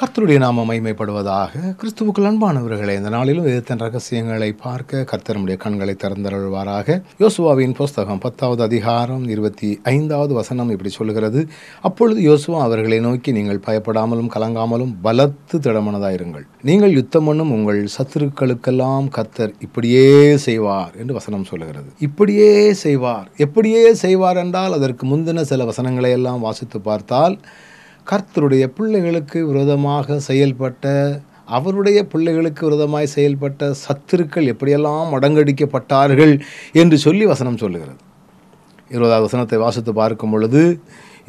கர்த்தருடைய நாம மைமைப்படுவதாக கிறிஸ்துவுக்குள் அன்பானவர்களே இந்த நாளிலும் எதிர்த்தன் ரகசியங்களை பார்க்க கர்த்தருடைய கண்களை திறந்தருள்வாராக யோசுவாவின் புஸ்தகம் பத்தாவது அதிகாரம் இருபத்தி ஐந்தாவது வசனம் இப்படி சொல்கிறது அப்பொழுது யோசுவா அவர்களை நோக்கி நீங்கள் பயப்படாமலும் கலங்காமலும் பலத்து திடமனதாயிருங்கள் நீங்கள் யுத்தம் பண்ணும் உங்கள் சத்துருக்களுக்கெல்லாம் கர்த்தர் இப்படியே செய்வார் என்று வசனம் சொல்கிறது இப்படியே செய்வார் எப்படியே செய்வார் என்றால் அதற்கு முந்தின சில வசனங்களை எல்லாம் வாசித்து பார்த்தால் கர்த்தருடைய பிள்ளைகளுக்கு விரோதமாக செயல்பட்ட அவருடைய பிள்ளைகளுக்கு விரோதமாய் செயல்பட்ட சத்துருக்கள் எப்படியெல்லாம் அடங்கடிக்கப்பட்டார்கள் என்று சொல்லி வசனம் சொல்லுகிறது இருபதாவது வசனத்தை வாசித்து பார்க்கும் பொழுது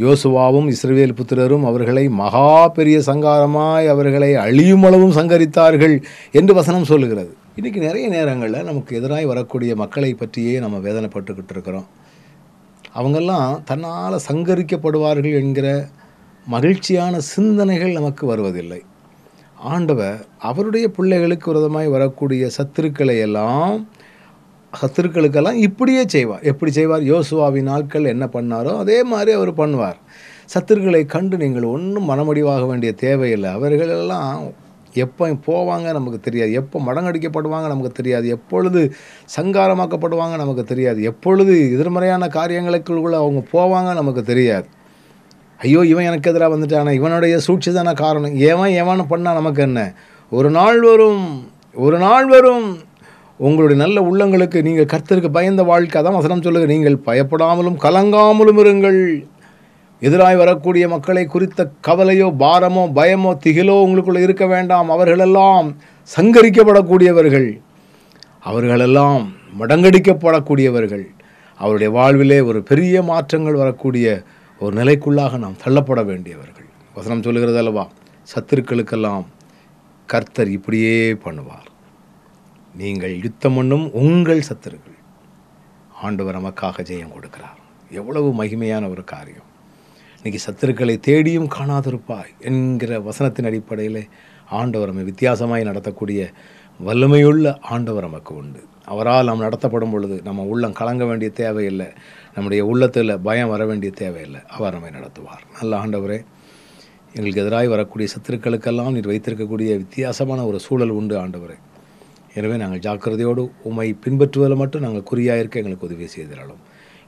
யோசுவாவும் இஸ்ரேல் புத்திரரும் அவர்களை மகா பெரிய சங்காரமாய் அவர்களை அழியும் அளவும் சங்கரித்தார்கள் என்று வசனம் சொல்லுகிறது இன்றைக்கி நிறைய நேரங்களில் நமக்கு எதிராக வரக்கூடிய மக்களை பற்றியே நம்ம வேதனைப்பட்டுக்கிட்டு இருக்கிறோம் அவங்கெல்லாம் தன்னால் சங்கரிக்கப்படுவார்கள் என்கிற மகிழ்ச்சியான சிந்தனைகள் நமக்கு வருவதில்லை ஆண்டவர் அவருடைய பிள்ளைகளுக்கு விரதமாய் வரக்கூடிய சத்துருக்களை எல்லாம் சத்துருக்களுக்கெல்லாம் இப்படியே செய்வார் எப்படி செய்வார் யோசுவாவின் நாட்கள் என்ன பண்ணாரோ அதே மாதிரி அவர் பண்ணுவார் சத்துருக்களை கண்டு நீங்கள் ஒன்றும் மனமடிவாக வேண்டிய தேவையில்லை அவர்களெல்லாம் எப்போ போவாங்க நமக்கு தெரியாது எப்போ மடங்கடிக்கப்படுவாங்க நமக்கு தெரியாது எப்பொழுது சங்காரமாக்கப்படுவாங்க நமக்கு தெரியாது எப்பொழுது எதிர்மறையான காரியங்களுக்குள்ள அவங்க போவாங்க நமக்கு தெரியாது ஐயோ இவன் எனக்கு எதிராக வந்துட்டானா இவனுடைய சூழ்ச்சி தானே காரணம் ஏவன் ஏவான்னு பண்ணால் நமக்கு என்ன ஒரு நாள் வரும் ஒரு நாள் வரும் உங்களுடைய நல்ல உள்ளங்களுக்கு நீங்கள் கர்த்தருக்கு பயந்த வாழ்க்கை தான் வசனம் சொல்லுங்க நீங்கள் பயப்படாமலும் கலங்காமலும் இருங்கள் எதிராய் வரக்கூடிய மக்களை குறித்த கவலையோ பாரமோ பயமோ திகிலோ உங்களுக்குள்ளே இருக்க வேண்டாம் அவர்களெல்லாம் சங்கரிக்கப்படக்கூடியவர்கள் அவர்களெல்லாம் மடங்கடிக்கப்படக்கூடியவர்கள் அவருடைய வாழ்விலே ஒரு பெரிய மாற்றங்கள் வரக்கூடிய ஒரு நிலைக்குள்ளாக நாம் தள்ளப்பட வேண்டியவர்கள் வசனம் சொல்கிறது அல்லவா சத்துருக்களுக்கெல்லாம் கர்த்தர் இப்படியே பண்ணுவார் நீங்கள் யுத்தம் பண்ணும் உங்கள் சத்துருக்கள் ஆண்டவர் நமக்காக ஜெயம் கொடுக்கிறார் எவ்வளவு மகிமையான ஒரு காரியம் இன்றைக்கி சத்துருக்களை தேடியும் காணாதிருப்பாய் என்கிற வசனத்தின் அடிப்படையில் ஆண்டவர் வித்தியாசமாய் நடத்தக்கூடிய வல்லமையுள்ள ஆண்டவர் நமக்கு உண்டு அவரால் நாம் நடத்தப்படும் பொழுது நம்ம உள்ளம் கலங்க வேண்டிய தேவையில்லை நம்முடைய உள்ளத்தில் பயம் வர வேண்டிய தேவையில்லை அவர் நம்மை நடத்துவார் நல்ல ஆண்டவரே எங்களுக்கு எதிராக வரக்கூடிய சத்துருக்களுக்கெல்லாம் நீர் வைத்திருக்கக்கூடிய வித்தியாசமான ஒரு சூழல் உண்டு ஆண்டவரே எனவே நாங்கள் ஜாக்கிரதையோடு உமை பின்பற்றுவதில் மட்டும் நாங்கள் குறியாக இருக்க எங்களுக்கு உதவி செய்திடலாம்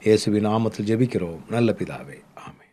இயேசுவின் நாமத்தில் ஜெபிக்கிறோம் நல்ல பிதாவே ஆமை